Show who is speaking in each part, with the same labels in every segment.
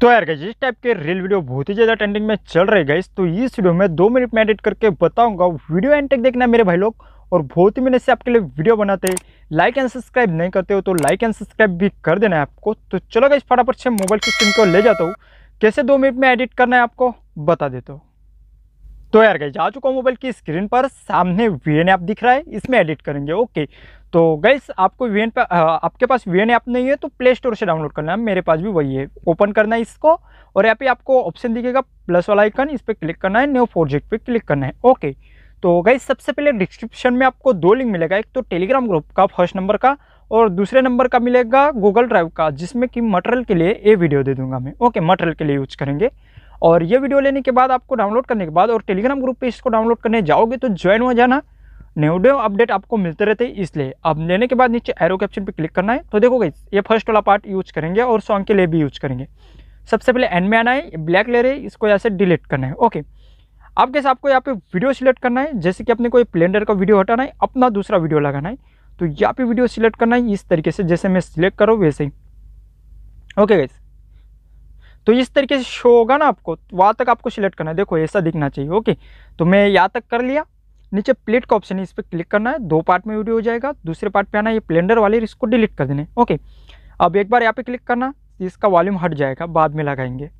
Speaker 1: तो यार गई इस टाइप के रील वीडियो बहुत ही ज़्यादा ट्रेंडिंग में चल रहे गई तो इस वीडियो में दो मिनट में एडिट करके बताऊंगा वीडियो एंड तक देखना मेरे भाई लोग और बहुत ही मिनट से आपके लिए वीडियो बनाते लाइक एंड सब्सक्राइब नहीं करते हो तो लाइक एंड सब्सक्राइब भी कर देना है आपको तो चलो गई फटाफट से मोबाइल की स्क्रीन को ले जाता हूँ कैसे दो मिनट में एडिट करना है आपको बता देता हूँ तो यार गई जा चुका हूँ मोबाइल की स्क्रीन पर सामने वी एन ऐप दिख रहा है इसमें एडिट करेंगे ओके तो गैस आपको वी एन आपके पास वी एन ऐप नहीं है तो प्ले स्टोर से डाउनलोड करना है मेरे पास भी वही है ओपन करना है इसको और यहाँ पे आपको ऑप्शन दिखेगा प्लस वाला आइकन इस पर क्लिक करना है न्यू प्रोजेक्ट पे क्लिक करना है ओके तो गैस सबसे पहले डिस्क्रिप्शन में आपको दो लिंक मिलेगा एक तो टेलीग्राम ग्रुप का फर्स्ट नंबर का और दूसरे नंबर का मिलेगा गूगल ड्राइव का जिसमें कि मटेरियल के लिए ये वीडियो दे दूंगा मैं ओके मटेरियल के लिए यूज करेंगे और ये वीडियो लेने के बाद आपको डाउनलोड करने के बाद और टेलीग्राम ग्रुप पे इसको डाउनलोड करने जाओगे तो ज्वाइन हो जाना न्यू अपडेट आपको मिलते रहते हैं इसलिए अब लेने के बाद नीचे एरो के ऑप्शन पर क्लिक करना है तो देखो गई ये फर्स्ट वाला पार्ट यूज करेंगे और सॉन्ग के लिए भी यूज करेंगे सबसे पहले एन में आना है ब्लैक ले रहे इसको यहाँ से डिलीट करना है ओके अब कैसे आपको यहाँ पे वीडियो सिलेक्ट करना है जैसे कि अपने कोई प्लेंडर का वीडियो हटाना है अपना दूसरा वीडियो लगाना है तो यहाँ पे वीडियो सिलेक्ट करना है इस तरीके से जैसे मैं सिलेक्ट करूँ वैसे ही ओके गाइस तो इस तरीके से शो होगा ना आपको तो वहाँ तक आपको सिलेक्ट करना है देखो ऐसा दिखना चाहिए ओके तो मैं यहाँ तक कर लिया नीचे प्लेट का ऑप्शन है इस पर क्लिक करना है दो पार्ट में वीडियो हो जाएगा दूसरे पार्ट पे आना ये प्लेंडर वाले इसको डिलीट कर देने ओके अब एक बार यहाँ पे क्लिक करना इसका वॉल्यूम हट जाएगा बाद में लगाएंगे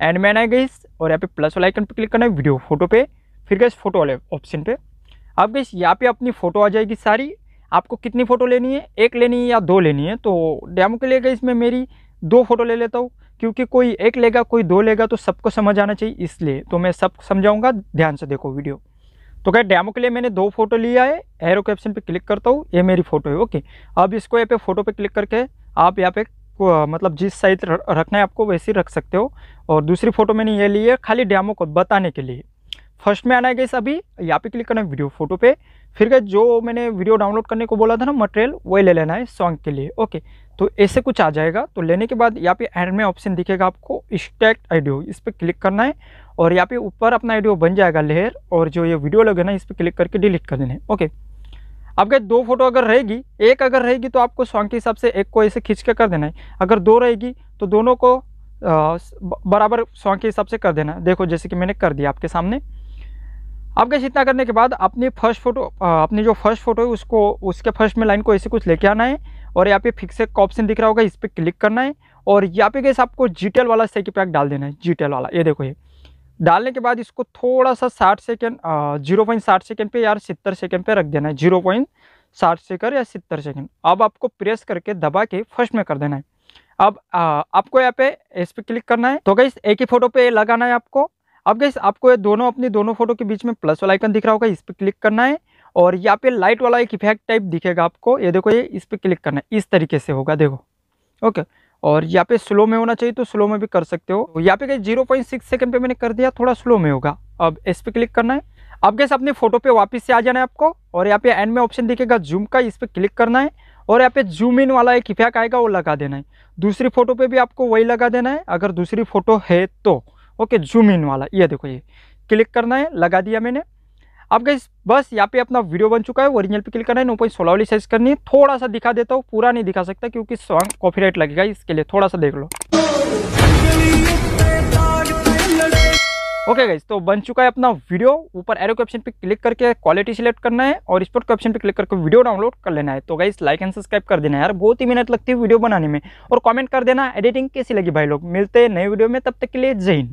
Speaker 1: एंड मैन आए गई और यहाँ पे प्लस वाला आइकन पे क्लिक करना है वीडियो फोटो पे फिर गए फोटो वाले ऑप्शन पे अब गई यहाँ पे अपनी फ़ोटो आ जाएगी सारी आपको कितनी फ़ोटो लेनी है एक लेनी है या दो लेनी है तो डैम के लिए गई इसमें मेरी दो फ़ोटो ले लेता हूँ क्योंकि कोई एक लेगा कोई दो लेगा तो सबको समझ आना चाहिए इसलिए तो मैं सब समझाऊंगा ध्यान से देखो वीडियो तो क्या डैमो के लिए मैंने दो फोटो लिया है एरो के ऑप्शन पे क्लिक करता हूँ ये मेरी फोटो है ओके अब इसको यहाँ पे फोटो पे क्लिक करके आप यहाँ पे मतलब जिस साइज रखना है आपको वैसे ही रख सकते हो और दूसरी फोटो मैंने ये ली है खाली डैमो को बताने के लिए फर्स्ट में आना है गैस अभी यहाँ पे क्लिक करना है वीडियो फोटो पे फिर गए जो मैंने वीडियो डाउनलोड करने को बोला था ना मटेरियल वही ले लेना है सॉन्ग के लिए ओके तो ऐसे कुछ आ जाएगा तो लेने के बाद यहाँ पे एंड में ऑप्शन दिखेगा आपको स्टैक्ट आइडियो इस पर क्लिक करना है और यहाँ पे ऊपर अपना आइडियो बन जाएगा लेयर और जो ये वीडियो लगे ना इस पर क्लिक करके डिलीट कर देना है ओके गए दो फोटो अगर रहेगी एक अगर रहेगी तो आपको सॉन्ग के हिसाब से एक को ऐसे खींच के कर देना है अगर दो रहेगी तो दोनों को बराबर सॉन्ग के हिसाब से कर देना देखो जैसे कि मैंने कर दिया आपके सामने अब गैस इतना करने के बाद अपनी फर्स्ट फोटो अपनी जो फर्स्ट फोटो है उसको उसके फर्स्ट में लाइन को ऐसे कुछ लेके आना है और यहाँ पे फिक्स एक ऑप्शन दिख रहा होगा इस पर क्लिक करना है और यहाँ पे गैस आपको जीटेल वाला स्टेकी पैक डाल देना है जीटेल वाला ये देखो ये डालने के बाद इसको थोड़ा सा साठ सेकेंड जीरो पॉइंट साठ पे यार सत्तर सेकेंड पे रख देना है जीरो पॉइंट साठ या सत्तर सेकेंड अब आपको प्रेस करके दबा के फर्स्ट में कर देना है अब आ, आपको यहाँ पे इस पर क्लिक करना है तो गई एक ही फोटो पे लगाना है आपको अब गैस आपको ये दोनों अपनी दोनों फोटो के बीच में प्लस वाला आइकन दिख रहा होगा इस पर क्लिक करना है और यहाँ पे लाइट वाला एक इफेक्ट टाइप दिखेगा आपको ये देखो ये इस पर क्लिक करना है इस तरीके से होगा देखो ओके और यहाँ पे स्लो में होना चाहिए तो स्लो में भी कर सकते हो यहाँ पे गए जीरो पॉइंट सिक्स सेकेंड पर मैंने कर दिया थोड़ा स्लो में होगा अब इस पर क्लिक करना है अब गैस अपने फोटो पे वापस से आ जाना है आपको और यहाँ पे एंड में ऑप्शन दिखेगा जूम का इस पर क्लिक करना है और यहाँ पे जूम इन वाला एक इफेक्ट आएगा वो लगा देना है दूसरी फोटो पे भी आपको वही लगा देना है अगर दूसरी फोटो है तो ओके जूम इन वाला ये देखो ये क्लिक करना है लगा दिया मैंने अब गई बस यहाँ पे अपना वीडियो बन चुका है ओरिजिनल पे क्लिक करना है नो पॉइंट सोलह वाली साइज करनी है थोड़ा सा दिखा देता हूँ पूरा नहीं दिखा सकता क्योंकि सॉन्ग कॉपीराइट लगेगा इसके लिए थोड़ा सा देख लो ओके okay गाइज तो बन चुका है अपना वीडियो ऊपर एरो के ऑप्शन पे क्लिक करके क्वालिटी सिलेक्ट करना है और स्पोर्ट के ऑप्शन पे क्लिक करके वीडियो डाउनलोड कर लेना है तो गाइज लाइक एंड सब्सक्राइब कर देना यार बहुत ही मेहनत लगती है वीडियो बनाने में और कमेंट कर देना एडिटिंग कैसी लगी भाई लोग मिलते हैं नए वीडियो में तब तक के लिए जय हिंद